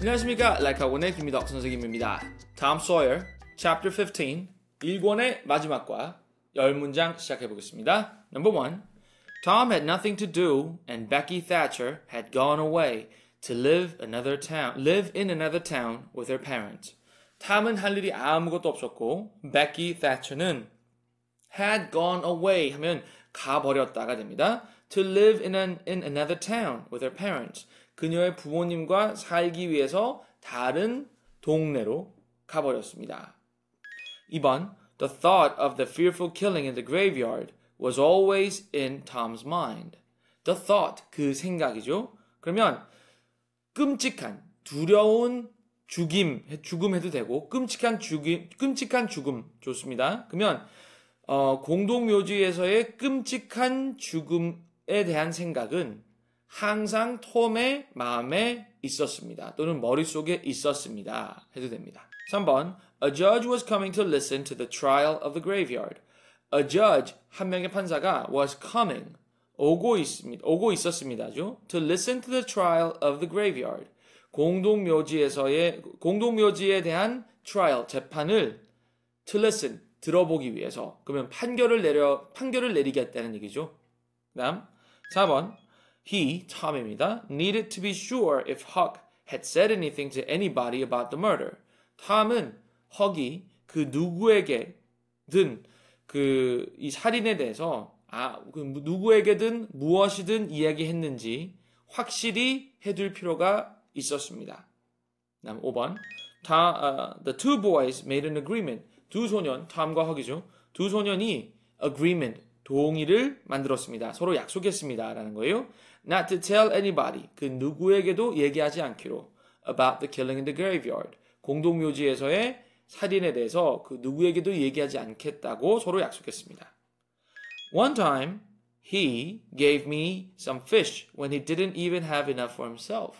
안녕하십니까 라이카원의 김미덕 선생님입니다. 다음 소열 Chapter 15 1권의 마지막과 열 문장 시작해 보겠습니다. Number 1 Tom had nothing to do and Becky Thatcher had gone away to live another town live in another town with her parents. 탐은 할 일이 아무것도 없었고 Becky Thatcher는 had gone away 하면 가버렸다가 됩니다. to live in an in another town with her parents. 그녀의 부모님과 살기 위해서 다른 동네로 가버렸습니다. 2번 The thought of the fearful killing in the graveyard was always in Tom's mind. The thought, 그 생각이죠. 그러면 끔찍한, 두려운 죽임, 죽음 해도 되고 끔찍한 죽임, 끔찍한 죽음 좋습니다. 그러면 어, 공동묘지에서의 끔찍한 죽음에 대한 생각은 항상 톰의 마음에 있었습니다. 또는 머릿속에 있었습니다. 해도 됩니다. 3번 A judge was coming to listen to the trial of the graveyard. A judge 한 명의 판사가 was coming 오고 있습니다. 오고 있었습니다죠. To listen to the trial of the graveyard. 공동 묘지에서의 공동 묘지에 대한 trial 재판을 to listen 들어보기 위해서 그러면 판결을 내려 판결을 내리겠다는 얘기죠. 다음 4번 he, 톰입니다. needed to be sure if Huck had said anything to anybody about the murder. 톰은 헉이 그 누구에게든 그이 살인에 대해서 아, 그 누구에게든 무엇이든 이야기했는지 확실히 해둘 필요가 있었습니다. 다음 5번. 다, uh, the two boys made an agreement. 두 소년, 톰과 헉이죠. 두 소년이 agreement, 동의를 만들었습니다. 서로 약속했습니다라는 거예요. Not to tell anybody 그 누구에게도 얘기하지 않기로 about the killing in the graveyard 공동 묘지에서의 살인에 대해서 그 누구에게도 얘기하지 않겠다고 서로 약속했습니다. One time he gave me some fish when he didn't even have enough for himself.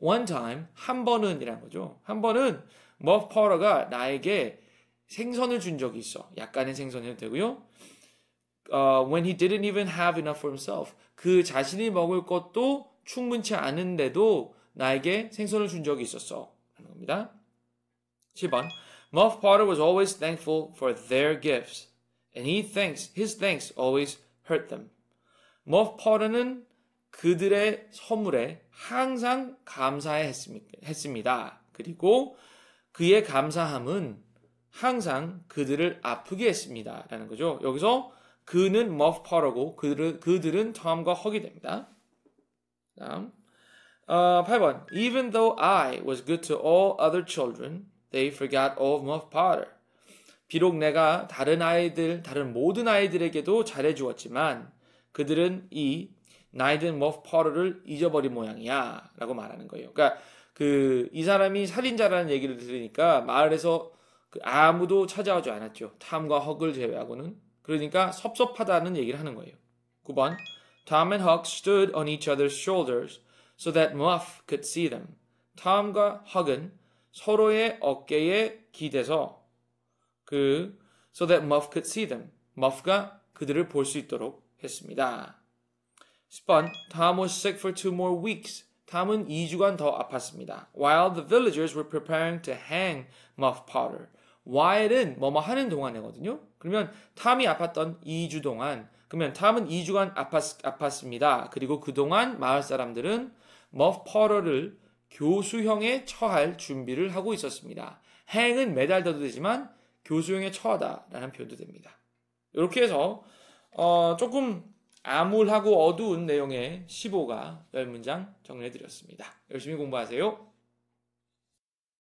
One time 한 번은이란 거죠. 한 번은 머프 파워가 나에게 생선을 준 적이 있어. 약간의 생선이 되고요. uh, when he didn't even have enough for himself. 그 자신이 먹을 것도 충분치 않은데도 나에게 생선을 준 적이 있었어. 하는 겁니다. 7번. Muff Potter was always thankful for their gifts, and he thanks, his thanks always hurt them. Muff Potter는 그들의 선물에 항상 감사해 했습니다. 그리고 그의 감사함은 항상 그들을 아프게 했습니다. 라는 거죠. 여기서 그는 머프퍼러고 그들 그들은 톰과 헉이 됩니다. 다음 어, 8번 Even though I was good to all other children, they forgot all of Potter. 비록 내가 다른 아이들, 다른 모든 아이들에게도 잘해주었지만 그들은 이 나이든 머프 퍼를 잊어버린 모양이야 라고 말하는 거예요. 그러니까 그 이 사람이 살인자라는 얘기를 들으니까 마을에서 그 아무도 찾아오지 않았죠. 탐과 헉을 제외하고는 그러니까 섭섭하다는 얘기를 하는 거예요. 9번 Tom and Huck stood on each other's shoulders so that Muff could see them. Tom과 Huck은 서로의 어깨에 기대서 그 so that Muff could see them. Muff가 그들을 볼 수 있도록 했습니다. 10번 Tom was sick for two more weeks. 탐은 2주간 더 아팠습니다. While the villagers were preparing to hang Muff Potter. while은 뭐뭐 하는 동안이거든요. 그러면 탐이 아팠던 2주 동안 그러면 탐은 2주간 아팠, 아팠습니다. 그리고 그동안 마을 사람들은 머퍼러를 교수형에 처할 준비를 하고 있었습니다. 행은 매달 더도 되지만 교수형에 처하다라는 표현도 됩니다. 이렇게 해서 어, 조금 암울하고 어두운 내용의 15가 10문장 정리해드렸습니다. 열심히 공부하세요.